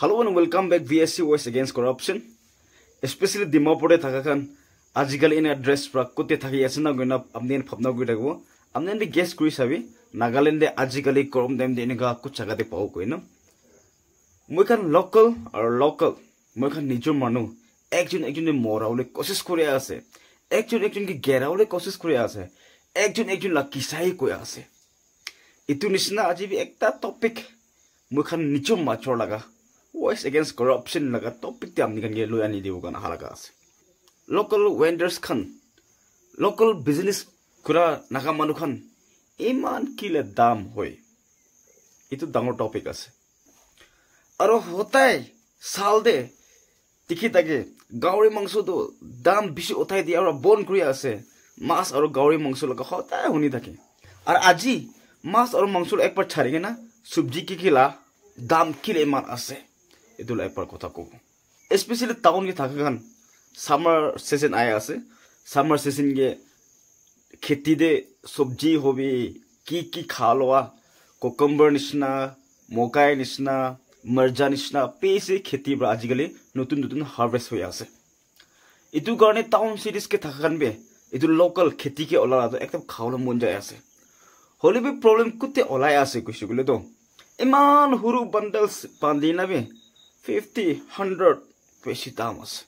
hello' one welcome back V S C west against corruption specially ডিমাপুৰতে থকা খান আজিকালি এনে এড্ৰেছ পৰা কতে থাকি আছে ন গৈ ন আপুনি এনে ভাৱনা কৰি থাকিব আপুনি এনে গেছ কৰি চাবি নাগালেণ্ডে আজিকালি কৰম টাইম দি এনেকুৱা কুট জেগাতে পাওঁ কৈ ন মই খান লোকেল আৰু লোকেল মই খান নিজৰ মানুহ একজন একজনে মৰাবলৈ কচেচ কৰি আছে একজন একজনকে গেৰাবলৈ কচেচ কৰি আছে একজন একজন লাকিচাই কৈ আছে এইটো নিচিনা আজি একটা টপিক নিজৰ মাছৰ লগা voice against corruption naga topic te amni kan ge lo ani dewo kan halaka ase local vendors khan local business kura naga manu khan iman kile dam hoy itu dangor topic ase aro hotai sal de tikhi tage gauri mangso do dam bisi otai di aro bon kri ase mas aro gauri mangso laga hotai huni thake ar aji mas aro mangso ekbar charinge na subji ki kila দাম কিলে মান আছে এইটো লাইফৰ কথা কওঁ specially টাউনকে থাকে কাৰণ চামাৰ চিজন আহি আছে চামাৰ গে খেতি দে চব্জি হবি কি কি খা লোৱা ককম্বৰ নিচিনা মকাই নিচিনা মৰ্জা নিচিনা পেছে খেতি পৰা আজিকালি নতুন নতুন হাৰ্ভেষ্ট হৈ আছে এইটো কাৰণে টাউন চিটিজকে থকা কাৰণে এইটো লোকেল খেতিকে ওলালাটো একদম খাবলৈ মন যায় আছে হ'লে বি প্ৰব্লেম কোতে ওলাই আছে কৈছোঁ বোলেতো ইমান সৰু বান্দেল বান্ধি বে ফিফটি हन्ड्रेड বেছি দাম আছে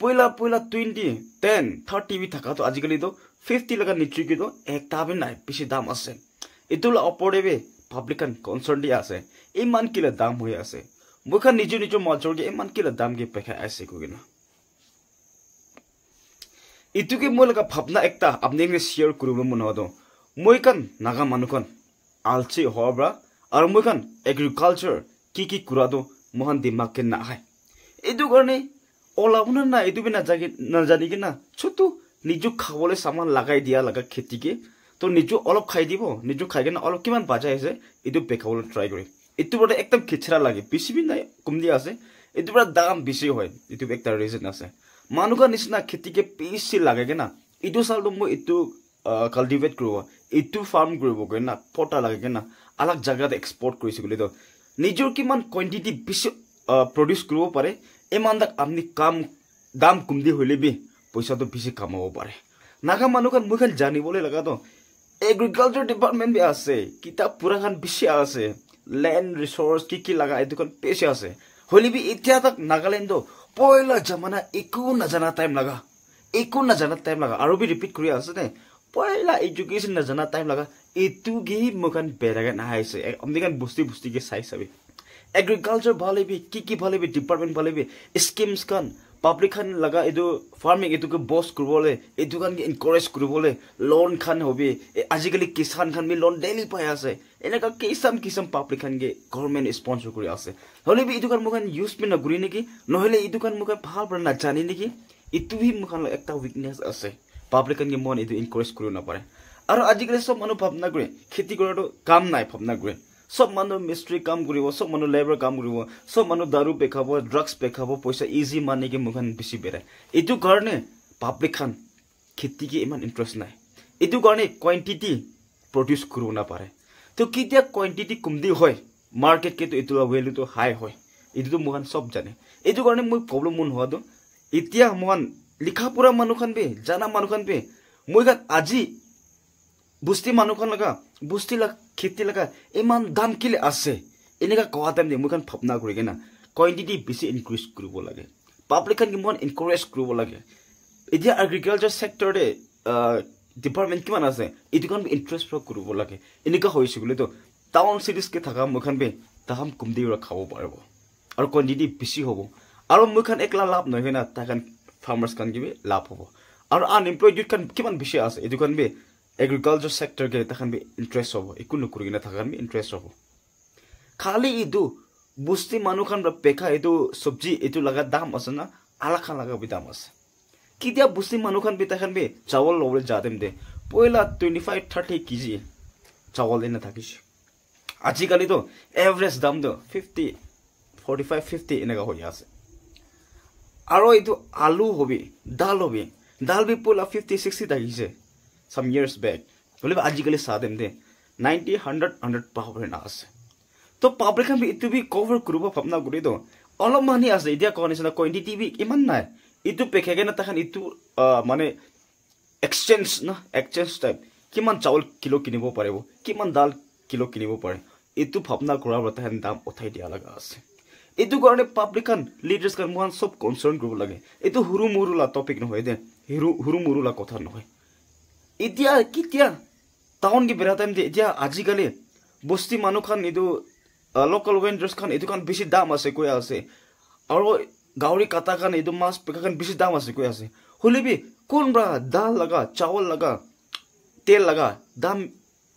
পইলা পইলা টুৱেণ্টি টেন থাৰ্টি বি থাকা আজিকালি তো ফিফটি লগা নিচু কি তো নাই বেছি দাম আছে এইটো অপরে বে পাবলিকান কনসার্ন দিয়ে আছে ইমান কিলা দাম হৈ আছে মই মুখান নিজৰ নিজৰ মঞ্চর ইমান কিলা দাম গিয়ে পেখা আছে কোগে না মই মোলা ভাৱনা একটা আপুনি শ্বেয়াৰ কৰিব মন মনে হতো মই কান নাগা মানুষ আলসি হওয়া আৰ মই খান এগ্ৰিকালচাৰ কি কি কৰা তো মহান দিমাগকে নাহে এইটো কাৰণে ওলাব ওলাবনে না এইটো বি নাজানি কিনা না চতু নিজো খাবলৈ চামান লগাই দিয়া লগা খেতিকে তো নিজো অলপ খাই দিব নিজো খাই কিনে অলপ কিমান বাজাই আছে এইটো পেকাবলৈ ট্ৰাই কৰিম এইটো পৰা একদম খেচেৰা লাগে বেছি বি নাই কম দিয়া আছে এইটো পৰা দাম বেছি হয় এইটো এটা ৰিজন আছে মানুহৰ নিচিনা খেতিকে পিছি লাগে কিনা এইটো চালটো মই এইটো কাল্টিভেট কৰিব এইটো ফাৰ্ম কৰিব না ফটা লাগে কিনা না আলাক জেগাত এক্সপৰ্ট কৰিছোঁ বুলি তো নিজৰ কিমান কোৱাণ্টিটি বেছি প্ৰডিউচ কৰিব পাৰে ইমানদাক আপুনি কাম দাম কমদি হ'লে বি পইচাটো বেছি কামাব পাৰে নাগা মানুহ মই খান জানিবলৈ লগাতো এগ্ৰিকালচাৰ ডিপাৰ্টমেণ্ট বি আছে কিতাপ পূৰা খান বেছি আছে লেণ্ড ৰিচৰ্চ কি কি লগা এইটো খান বেছি আছে হ'লে বি এতিয়া তাক নাগালেণ্ডত পইলা জামানা একো নাজানা টাইম লগা একো নাজানা টাইম লগা আৰু বি ৰিপিট কৰি আছে নে পইলা এডুকেশ্যন নাজানা টাইম লগা এইটোকে মোকান বেৰাগান কাৰণ বস্তি বস্তু চাই চাবি এগ্ৰিকালচাৰ ভাল হ'বি কি কি ভাল হ'বি ডিপাৰ্টমেণ্ট ভাল হ'বি স্কিমছ খান পাব্লিক খান লগা এইটো ফাৰ্মিং এইটোকে বছ কৰিবলৈ এইটো খান এনকাৰেজ কৰিবলৈ লোন খান হ'বি আজিকালি কিষাণ খান বি লোন ডেইলি পাই আছে এনেকুৱা কিছাম কিছাম পাব্লিক খানকে গভৰ্ণমেণ্ট স্পন্সৰ কৰি আছে হ'লে বি এইটো খান ইউজ ইউজমেন নকৰি নেকি নহ'লে এইটো খান মোক ভাল পৰা নাজানি নেকি এইটোহে মোক এটা উইকনেছ আছে পাব্লিক খানকে মই এইটো এনকাৰেজ কৰিব নাপাৰে আৰু আজিকালি চব মানুহ ভাৱনা কৰে খেতি কৰাটো কাম নাই ভাৱনা কৰে চব মানুহ মিস্ত্ৰী কাম কৰিব চব মানুহ লেবাৰ কাম কৰিব চব মানুহ দাৰু পেখাব ড্ৰাগছ পেখাব পইচা ইজি কি মোখান বেছি পেৰায় এইটো কাৰণে পাব্লিকখন খান খেতিকে ইমান ইণ্টাৰেষ্ট নাই এইটো কাৰণে কোৱাণ্টিটি প্ৰডিউচ কৰিব নাপাৰে তো কেতিয়া কোৱাণ্টিটি কমটি হয় মাৰ্কেট কেইটো এইটো ভেলুটো হাই হয় এইটোতো মোখান চব জানে এইটো কাৰণে মই প্ৰব্লেম মোৰ হোৱাটো এতিয়া মোখান লিখা পঢ়া মানুহখন বে জানা মানুহখন বে মই আজি বস্তি মানুহখন লগা বস্তি লগা খেতি লগা ইমান দাম কেলে আছে এনেকুৱা কোৱা টাইম দি মোৰখন ভাৱনা কৰি কিনা কোৱাণ্টিটি বেছি ইনক্ৰিজ কৰিব লাগে পাব্লিকখন কিমান এনকৰেজ কৰিব লাগে এতিয়া এগ্ৰিকালচাৰ চেক্টৰতে ডিপাৰ্টমেণ্ট কিমান আছে এইটো কাৰণে ইণ্টাৰেষ্ট কৰিব লাগে এনেকুৱা হৈছে বুলিতো টাউন চিটিজকে থকা মোৰখন বে তাহাম দি খাব পাৰিব আৰু কোৱাণ্টিটি বেছি হ'ব আৰু মোৰখন একলা লাভ নহয় না তাৰ তাহান ফাৰ্মাৰ্ছখন কিবি লাভ হ'ব আৰু আনএমপ্লয়ড ইউথখন কিমান বেছি আছে এইটোখন বে এগ্ৰিকালচাৰ চেক্টৰ গেলে তাখন বি ইণ্টাৰেষ্ট হ'ব একো নকৰি কিনে তাখন বি ইণ্টাৰেষ্ট হ'ব খালি এইটো বস্তি মানুহখন বা পেকা এইটো চব্জি এইটো লগা দাম আছে না আলাখান লগা বি দাম আছে কেতিয়া বস্তি মানুহখন বি তাখন বি চাউল ল'বলৈ যা দিম দে পইলা টুৱেণ্টি ফাইভ থাৰ্টি কেজি চাউল দিনে থাকিছে আজিকালিতো এভাৰেজ দামটো ফিফটি ফৰ্টি ফাইভ ফিফটি এনেকুৱা হৈ আছে আৰু এইটো আলু হবি দাল হবি দাল বি পইলা ফিফটি ছিক্সটি থাকিছে চাম ইয়াৰ্ছ বেক বুলি আজিকালি চা দিম দে নাইণ্টি হাণ্ড্ৰেড হাণ্ড্ৰেড পাৱাৰ না আছে তো পাৱাৰ খান এইটো বি কভাৰ কৰিব ভাৱনা কৰি দিওঁ অলপমানহে আছে এতিয়া কোৱাৰ নিচিনা কুৱেণ্টিটি বি ইমান নাই এইটো পেকেগে না তাহান এইটো মানে এক্সচেঞ্জ ন এক্সচেঞ্জ টাইপ কিমান চাউল কিলো কিনিব পাৰিব কিমান দাল কিলো কিনিব পাৰে এইটো ভাৱনা কৰাৰ পৰা তাহান দাম উঠাই দিয়া লগা আছে এইটো কাৰণে পাব্লিক খান লিডাৰ্ছ খান মোৰ চব কনচাৰ্ণ কৰিব লাগে এইটো সৰু মৰুলা টপিক নহয় দে সৰু সৰু মৰুলা কথা নহয় এতিয়া কেতিয়া টাউন কি বেৰা টাইম দিয়ে এতিয়া আজিকালি বস্তি মানুহখন এইটো লোকেল ৱেণ্ডাৰ্ছখন এইটো কাৰণ বেছি দাম আছে কৈ আছে আৰু গাহৰি কাটা খান এইটো মাছ পেকাখন বেছি দাম আছে কৈ আছে শুনিবি কোনবা দাল লগা চাউল লগা তেল লগা দাম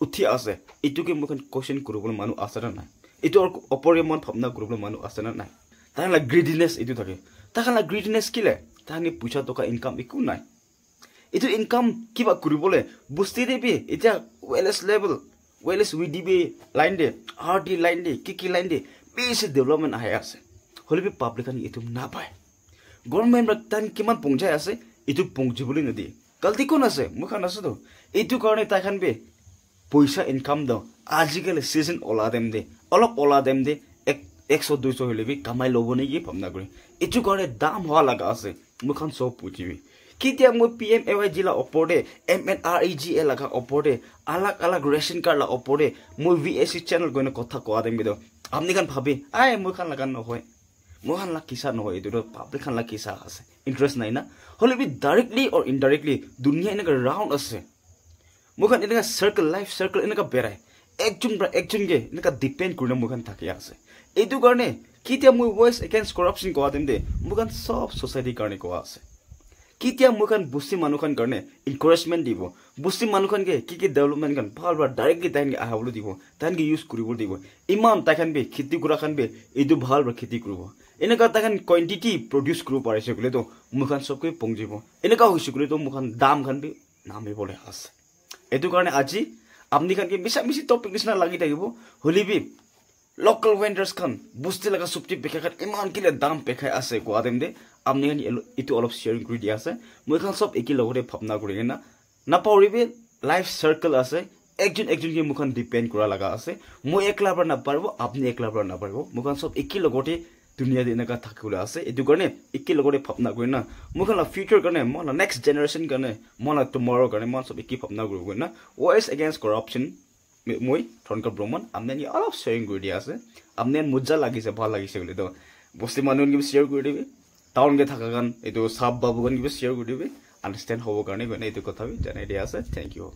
উঠি আছে এইটোকে মই কুৱেশ্যন কৰিবলৈ মানুহ আছে নে নাই এইটো আৰু অপৰে ভাৱনা কৰিবলৈ মানুহ আছে নে নাই তাৰ গ্ৰীডিনেছ এইটো থাকে তাহাঁতৰ গ্ৰীডিনেছ কিলে তাহাঁতি পইচা টকা ইনকাম একো নাই এইটো ইনকাম কিবা কৰিবলৈ বস্তি দিবি এতিয়া ৱেলেছ লেভেল ৱেলেছ উই দিবি লাইন দে আৰ ডি লাইন দে কি কি লাইন দে বেছি ডেভেলপমেণ্ট আহে আছে হ'লে বি পাব্লিকান এইটো নাপায় গভৰ্ণমেণ্ট তাই কিমান পংজাই আছে এইটো পুংজিবলৈ নিদিয়ে গাল্টি কোন আছে মই খান আছোঁতো এইটো কাৰণে তাইখান বি পইচা ইনকাম দ আজিকালি ছিজন অলা দেম দে অলপ অলা দেম দে এক একশ দুইশ হ'লে বি কামাই ল'ব নেকি ভাৱনা কৰি এইটো কাৰণে দাম হোৱা লগা আছে মই খান চব পুজিবি কেতিয়া মই পি এম এ ৱাই জিলা ওপৰতে M N R E G A লগা ওপৰতে আলগ আলগ ৰেচন কাৰ্ড লগা ওপৰতে মই ভি এ চি চেনেল গৈ কথা কোৱা দিম বাইদেউ আপুনি খান ভাবি আই মই খান লগা নহয় মই খান লাগ কিছা নহয় এইটো পাব্লিক খান লাগ কিছা আছে ইণ্টাৰেষ্ট নাই না হ'লে বি ডাইৰেক্টলি অ' ইনডাইৰেক্টলি দুনিয়া এনেকৈ ৰাউণ্ড আছে মই খান এনেকৈ চাৰ্কল লাইফ চাৰ্কল এনেকৈ বেৰাই একজন পৰা একজনকে এনেকুৱা ডিপেণ্ড কৰিলে মোৰ খান থাকি আছে এইটো কাৰণে কেতিয়া মই ৱেষ্ট এগেইনষ্ট কৰাপশ্যন কোৱা দিম দে মোৰ খান চব ছ'চাইটিৰ কাৰণে কোৱা আছে কেতিয়া এখন বস্তি মানুহখন কাৰণে এনকাৰেজমেণ্ট দিব বস্তি মানুহখনকে কি কি ডেভেলপমেণ্টখন ভাল ভাল ডাইৰেক্টলি তাহানকে আহাবলৈ দিব তাহানকে ইউজ কৰিব দিব ইমান তাইখন বে খেতি কৰাখন বে এইটো ভাল ভাল খেতি কৰিব এনেকুৱা তাইখন কোৱাণ্টিটি প্ৰডিউচ কৰিব পাৰিছে বুলিতো মোৰখন চবকে পংজিব এনেকুৱা হৈছে বুলিতো মোৰখন দামখন বি নামিবলৈ আছে এইটো কাৰণে আজি আপুনি খানকে মিছা মিছি টপিক নিচিনা লাগি থাকিব হ'লে বি লোকেল ভেণ্ডাৰ্ছ খান বস্তি লগা চুপটি পেখাখাত ইমান কিলো দাম পেখাই আছে কোৱা টাইম দে আপুনি খান এইটো অলপ শ্বেয়াৰিং কৰি দিয়া আছে মই এইখন চব একে লগতে ভাৱনা কৰি কিনা নাপাহৰিবি লাইফ চাৰ্কেল আছে একজন একজনকে মোৰখন ডিপেণ্ড কৰা লগা আছে মই একলাৰ পৰা নাপাৰিব আপুনি একলাৰ পৰা নাপাৰিব মোৰখন চব একে লগতে ধুনীয়াকৈ এনেকুৱা থাকিবলৈ আছে এইটো কাৰণে একে লগতে ভাৱনা কৰি না মোৰখন ফিউচাৰ কাৰণে মই নেক্সট জেনেৰেশ্যন কাৰণে মই টুমৰৰ কাৰণে মই চব একে ভাৱনা কৰিব না ৱাইছ এগেইনষ্ট কৰাপশ্যন মই থনকৰ ভ্ৰমণ আপনাৰ অলপ শ্বেয়াৰিং কৰি দিয়া আছে আপনাৰ মজ্জা লাগিছে ভাল লাগিছে বুলি ত' বস্তি মানুহ কিবা শ্বেয়াৰ কৰি দিবি টাউন গৈ থকা কাৰণ এইটো চাপ বাবুখন কিবা শ্বেয়াৰ কৰি দিবি আণ্ডাৰষ্টেণ্ড হ'ব কাৰণে এইটো কথা জনাই দিয়া আছে থেংক ইউ